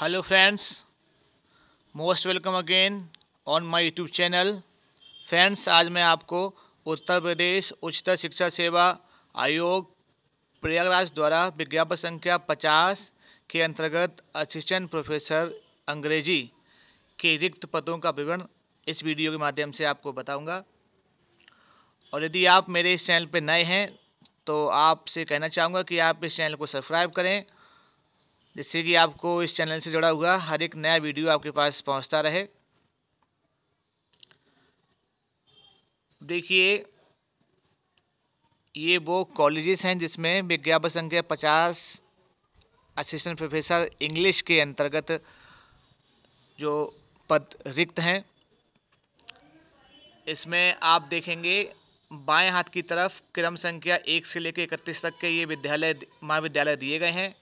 hello friends most welcome again on my YouTube channel friends आज मैं आपको उत्तर प्रदेश उच्चतर शिक्षा सेवा आयोग प्रयागराज द्वारा विज्ञापन संख्या 50 के अंतर्गत असिस्टेंट प्रोफेसर अंग्रेजी के रिक्त पदों का विवरण इस वीडियो के माध्यम से आपको बताऊंगा और यदि आप मेरे इस चैनल पर नए हैं तो आपसे कहना चाहूँगा कि आप इस चैनल को सब्सक्राइब करें जिससे कि आपको इस चैनल से जुड़ा हुआ हर एक नया वीडियो आपके पास पहुंचता रहे देखिए ये वो कॉलेजेस हैं जिसमें विज्ञापन संख्या पचास असिस्टेंट प्रोफेसर इंग्लिश के अंतर्गत जो पद रिक्त हैं इसमें आप देखेंगे बाएं हाथ की तरफ क्रम संख्या एक से लेकर इकतीस तक के ये विद्यालय महाविद्यालय दिए गए हैं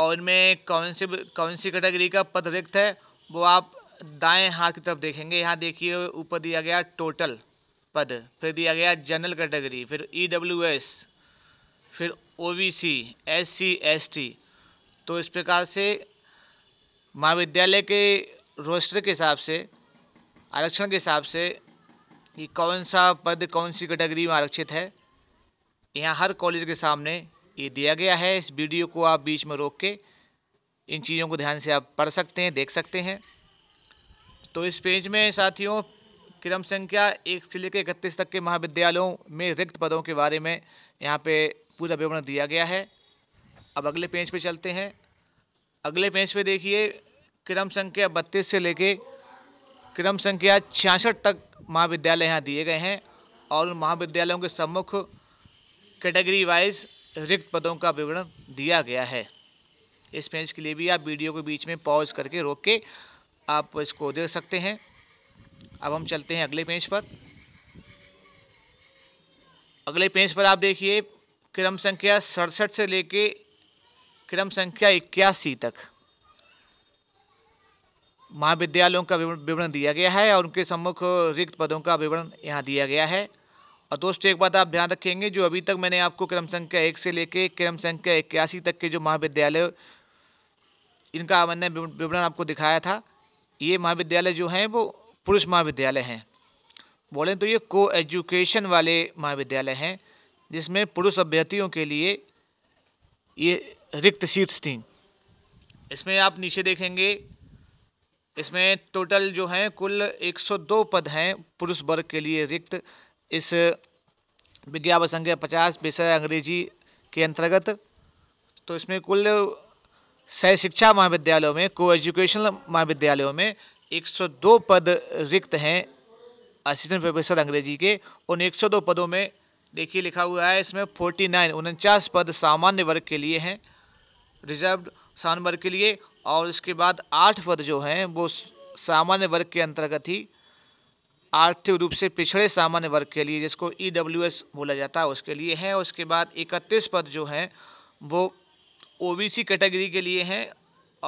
और इनमें कौन से कौन सी कैटेगरी का पद रिक्त है वो आप दाएं हाथ की तरफ देखेंगे यहाँ देखिए ऊपर दिया गया टोटल पद फिर दिया गया जनरल कैटेगरी फिर ई डब्ल्यू एस फिर O B C S C S T तो इस प्रकार से महाविद्यालय के रोस्टर के हिसाब से आरक्षण के हिसाब से कि कौन सा पद कौन सी कैटेगरी में आरक्षित है यहाँ हर कॉलेज के सामने ये दिया गया है इस वीडियो को आप बीच में रोक के इन चीज़ों को ध्यान से आप पढ़ सकते हैं देख सकते हैं तो इस पेज में साथियों क्रम संख्या एक से लेकर इकतीस तक के महाविद्यालयों में रिक्त पदों के बारे में यहाँ पे पूरा विवरण दिया गया है अब अगले पेज पे चलते हैं अगले पेज पे देखिए क्रम संख्या बत्तीस से लेके क्रम संख्या छियासठ तक महाविद्यालय यहाँ दिए गए हैं और उन महाविद्यालयों के सम्मुख कैटेगरी वाइज रिक्त पदों का विवरण दिया गया है इस पेज के लिए भी आप वीडियो के बीच में पॉज करके रोक के आप इसको देख सकते हैं अब हम चलते हैं अगले पेज पर अगले पेज पर आप देखिए क्रम संख्या सड़सठ से लेके क्रम संख्या इक्यासी तक महाविद्यालयों का विवरण दिया गया है और उनके सम्मुख रिक्त पदों का विवरण यहाँ दिया गया है और दोस्तों एक बात आप ध्यान रखेंगे जो अभी तक मैंने आपको क्रम संख्या एक से लेके क्रम संख्या इक्यासी तक के जो महाविद्यालय इनका मैंने विवरण आपको दिखाया था ये महाविद्यालय जो हैं वो पुरुष महाविद्यालय हैं बोलें तो ये को एजुकेशन वाले महाविद्यालय हैं जिसमें पुरुष अभ्यर्थियों के लिए ये रिक्त सीट्स थी इसमें आप नीचे देखेंगे इसमें टोटल जो हैं कुल 102 पद हैं पुरुष वर्ग के लिए रिक्त इस विज्ञापन संख्या पचास विषय अंग्रेजी के अंतर्गत तो इसमें कुल सह शिक्षा महाविद्यालयों में को एजुकेशनल महाविद्यालयों में 102 पद रिक्त हैं असिस्टेंट प्रोफेसर अंग्रेजी के उन 102 पदों में देखिए लिखा हुआ है इसमें 49 नाइन उनचास पद सामान्य वर्ग के लिए हैं रिजर्व सामान्य वर्ग के लिए और इसके बाद आठ पद जो हैं वो सामान्य वर्ग के अंतर्गत ही आर्थिक रूप से पिछड़े सामान्य वर्ग के लिए जिसको ई e बोला जाता है उसके लिए है उसके बाद इकतीस पद जो हैं वो ओ कैटेगरी के लिए हैं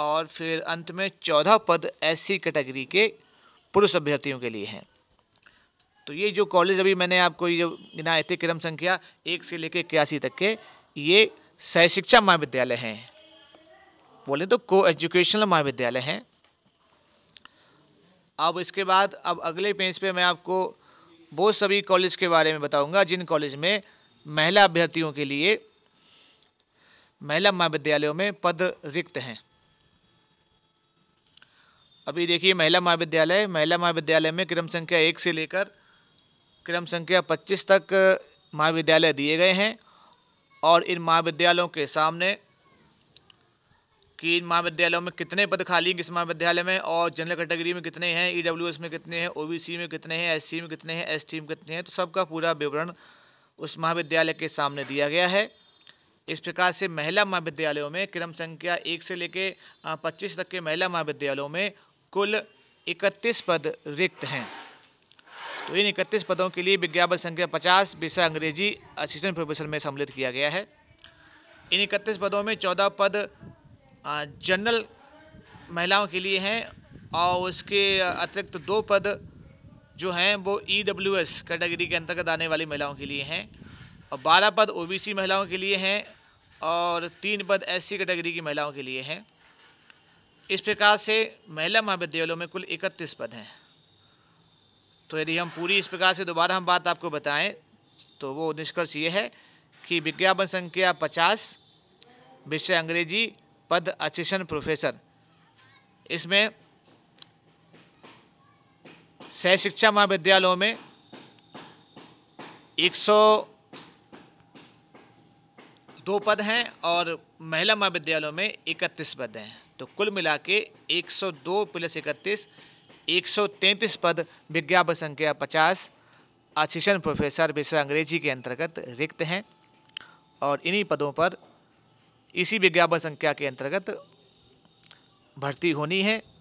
और फिर अंत में चौदह पद एस कैटेगरी के पुरुष अभ्यर्थियों के लिए हैं तो ये जो कॉलेज अभी मैंने आपको ये जो गिनाए थे क्रम संख्या एक से लेकर इक्यासी तक के ये सह शिक्षा महाविद्यालय हैं बोले तो को एजुकेशनल महाविद्यालय हैं अब इसके बाद अब अगले पेज पे मैं आपको वो सभी कॉलेज के बारे में बताऊंगा जिन कॉलेज में महिला अभ्यर्थियों के लिए महिला महाविद्यालयों में पद रिक्त हैं अभी देखिए महिला महाविद्यालय महिला महाविद्यालय में क्रम संख्या एक से लेकर क्रम संख्या पच्चीस तक महाविद्यालय दिए गए हैं और इन महाविद्यालयों के सामने कि इन महाविद्यालयों में कितने पद खाली हैं किस महाविद्यालय में और जनरल कैटेगरी में कितने हैं ई e में कितने हैं ओ में कितने हैं एस में कितने हैं एस में कितने हैं तो सबका पूरा विवरण उस महाविद्यालय के सामने दिया गया है इस प्रकार से महिला महाविद्यालयों में क्रम संख्या एक से लेके पच्चीस तक के महिला महाविद्यालयों में कुल इकतीस पद रिक्त हैं तो इन इकतीस पदों के लिए विज्ञापन संख्या पचास विषय अंग्रेजी असिस्टेंट प्रोफेसर में सम्मिलित किया गया है इन इकतीस पदों में चौदह पद जनरल महिलाओं के लिए हैं और उसके अतिरिक्त तो दो पद जो हैं वो ई डब्ल्यू एस कैटेगरी के अंतर्गत आने वाली महिलाओं के लिए हैं और बारह पद ओ बी सी महिलाओं के लिए हैं और तीन पद एस सी कैटेगरी की महिलाओं के लिए हैं इस प्रकार से महिला महाविद्यालयों में कुल इकतीस पद हैं तो यदि हम पूरी इस प्रकार से दोबारा हम बात आपको बताएं तो वो निष्कर्ष ये है कि विज्ञापन संख्या पचास विषय अंग्रेजी पद असिस्टेंट प्रोफेसर इसमें सह शिक्षा महाविद्यालयों में एक सौ दो पद हैं और महिला महाविद्यालयों में इकतीस पद हैं तो कुल मिला के एक सौ दो प्लस इकतीस एक सौ तैंतीस पद विज्ञापन संख्या पचास असिस्टेंट प्रोफेसर विषय अंग्रेजी के अंतर्गत रिक्त हैं और इन्हीं पदों पर इसी विज्ञापन संख्या के अंतर्गत भर्ती होनी है